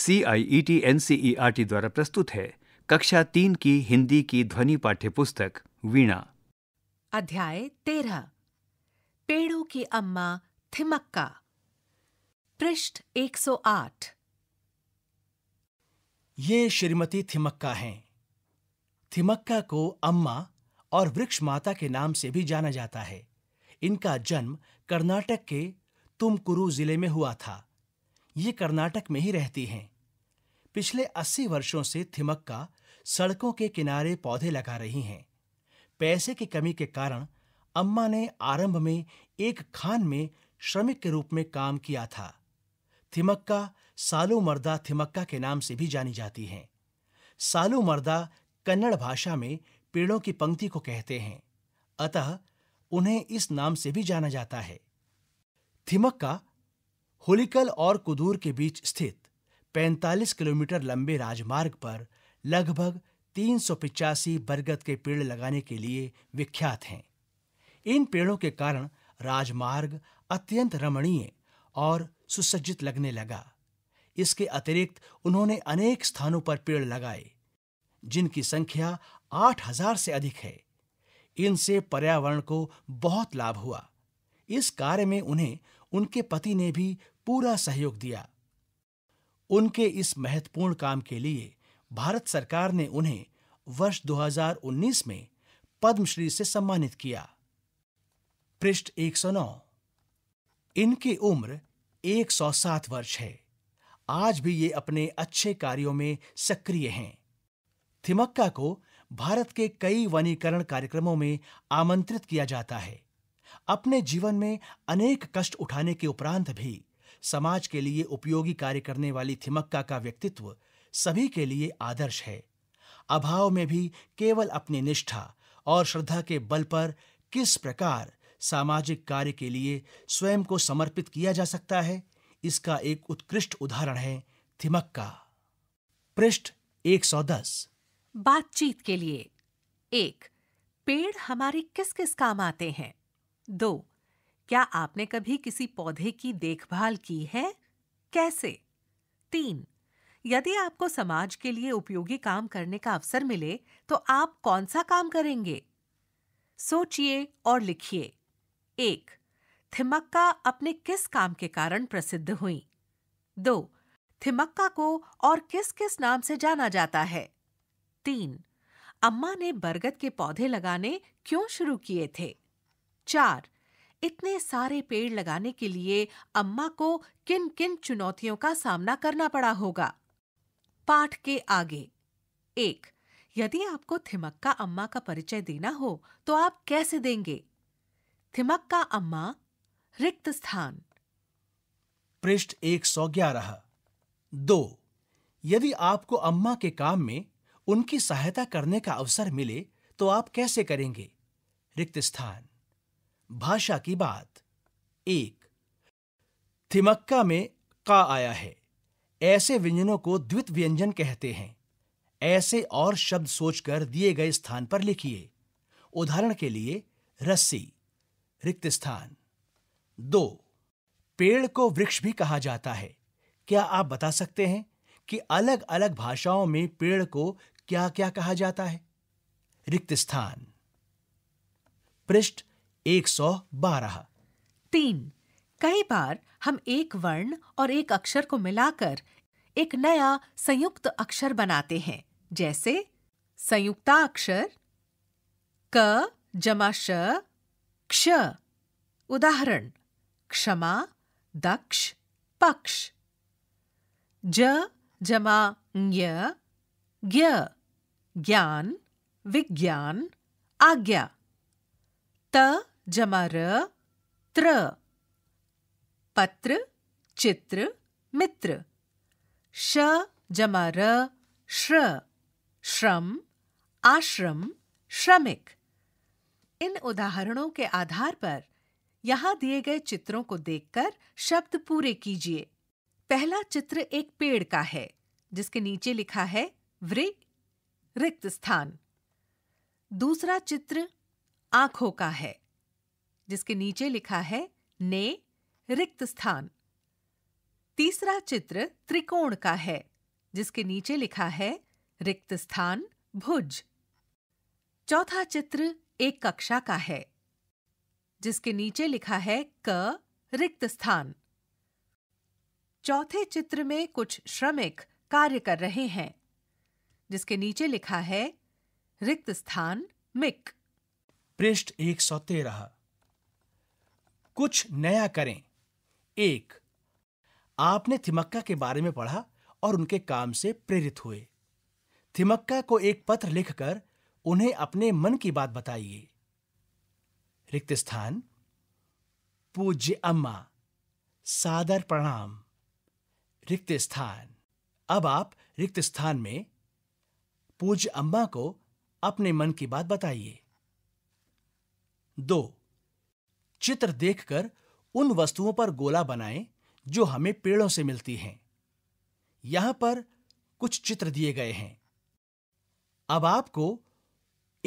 C I E T N C E R T द्वारा प्रस्तुत है कक्षा तीन की हिंदी की ध्वनि पाठ्य पुस्तक वीणा अध्याय तेरह पेड़ों की अम्मा थिमक्का पृष्ठ 108 ये श्रीमती थिमक्का हैं थिमक्का को अम्मा और वृक्ष माता के नाम से भी जाना जाता है इनका जन्म कर्नाटक के तुमकुरु जिले में हुआ था ये कर्नाटक में ही रहती हैं पिछले 80 वर्षों से थिमक्का सड़कों के किनारे पौधे लगा रही हैं पैसे की कमी के कारण अम्मा ने आरंभ में एक खान में श्रमिक के रूप में काम किया था थिमक्का सालू मर्दा थिमक्का के नाम से भी जानी जाती हैं सालू मर्दा कन्नड़ भाषा में पेड़ों की पंक्ति को कहते हैं अतः उन्हें इस नाम से भी जाना जाता है थिमक्का होलिकल और कुदूर के बीच स्थित 45 किलोमीटर लंबे राजमार्ग पर लगभग तीन बरगद के पेड़ लगाने के लिए विख्यात हैं इन पेड़ों के कारण राजमार्ग अत्यंत रमणीय और सुसज्जित लगने लगा इसके अतिरिक्त उन्होंने अनेक स्थानों पर पेड़ लगाए जिनकी संख्या आठ हजार से अधिक है इनसे पर्यावरण को बहुत लाभ हुआ इस कार्य में उन्हें उनके पति ने भी पूरा सहयोग दिया उनके इस महत्वपूर्ण काम के लिए भारत सरकार ने उन्हें वर्ष 2019 में पद्मश्री से सम्मानित किया पृष्ठ 109 इनकी उम्र 107 वर्ष है आज भी ये अपने अच्छे कार्यों में सक्रिय हैं थिमक्का को भारत के कई वनीकरण कार्यक्रमों में आमंत्रित किया जाता है अपने जीवन में अनेक कष्ट उठाने के उपरांत भी समाज के लिए उपयोगी कार्य करने वाली थिमक्का का व्यक्तित्व सभी के लिए आदर्श है अभाव में भी केवल अपनी निष्ठा और श्रद्धा के बल पर किस प्रकार सामाजिक कार्य के लिए स्वयं को समर्पित किया जा सकता है इसका एक उत्कृष्ट उदाहरण है थिमक्का पृष्ठ 110 बातचीत के लिए एक पेड़ हमारे किस किस काम आते हैं दो क्या आपने कभी किसी पौधे की देखभाल की है कैसे तीन यदि आपको समाज के लिए उपयोगी काम करने का अवसर मिले तो आप कौन सा काम करेंगे सोचिए और लिखिए एक थिमक्का अपने किस काम के कारण प्रसिद्ध हुई दो थिमक्का को और किस किस नाम से जाना जाता है तीन अम्मा ने बरगद के पौधे लगाने क्यों शुरू किए थे चार इतने सारे पेड़ लगाने के लिए अम्मा को किन किन चुनौतियों का सामना करना पड़ा होगा पाठ के आगे एक यदि आपको थिमक्का अम्मा का परिचय देना हो तो आप कैसे देंगे थिमक्का अम्मा रिक्त स्थान पृष्ठ एक सौ ग्यारह दो यदि आपको अम्मा के काम में उनकी सहायता करने का अवसर मिले तो आप कैसे करेंगे रिक्त स्थान भाषा की बात एक थिमक्का में का आया है ऐसे व्यंजनों को द्वित व्यंजन कहते हैं ऐसे और शब्द सोचकर दिए गए स्थान पर लिखिए उदाहरण के लिए रस्सी रिक्त स्थान दो पेड़ को वृक्ष भी कहा जाता है क्या आप बता सकते हैं कि अलग अलग भाषाओं में पेड़ को क्या क्या कहा जाता है रिक्त स्थान पृष्ठ एक सौ बारह तीन कई बार हम एक वर्ण और एक अक्षर को मिलाकर एक नया संयुक्त अक्षर बनाते हैं जैसे संयुक्ता अक्षर क जमा श क्ष उदाहरण क्षमा दक्ष पक्ष ज जमा ज्ञ ज्ञ ज्ञान विज्ञान आज्ञा त जमा र त्र पत्र चित्र मित्र श जमा र श्र श्रम आश्रम श्रमिक इन उदाहरणों के आधार पर यहां दिए गए चित्रों को देखकर शब्द पूरे कीजिए पहला चित्र एक पेड़ का है जिसके नीचे लिखा है वृ रिक्त स्थान दूसरा चित्र आंखों का है जिसके नीचे लिखा है ने रिक्त स्थान तीसरा चित्र त्रिकोण का है जिसके नीचे लिखा है रिक्त स्थान भुज चौथा चित्र एक कक्षा का है जिसके नीचे लिखा है क रिक्त स्थान चौथे चित्र में कुछ श्रमिक कार्य कर रहे हैं जिसके नीचे लिखा है रिक्त स्थान मिक पृष्ठ तेरह कुछ नया करें एक आपने थिमक्का के बारे में पढ़ा और उनके काम से प्रेरित हुए थिमक्का को एक पत्र लिखकर उन्हें अपने मन की बात बताइए रिक्त स्थान पूज्य अम्मा सादर प्रणाम रिक्त स्थान अब आप रिक्त स्थान में पूज्य अम्मा को अपने मन की बात बताइए दो चित्र देखकर उन वस्तुओं पर गोला बनाएं जो हमें पेड़ों से मिलती हैं यहां पर कुछ चित्र दिए गए हैं अब आपको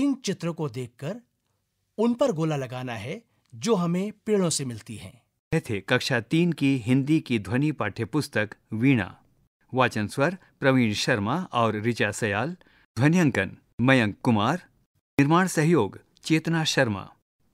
इन चित्रों को देखकर उन पर गोला लगाना है जो हमें पेड़ों से मिलती हैं थे कक्षा तीन की हिंदी की ध्वनि पाठ्य पुस्तक वीणा वाचन स्वर प्रवीण शर्मा और ऋचा सयाल ध्वनियांकन मयंक कुमार निर्माण सहयोग चेतना शर्मा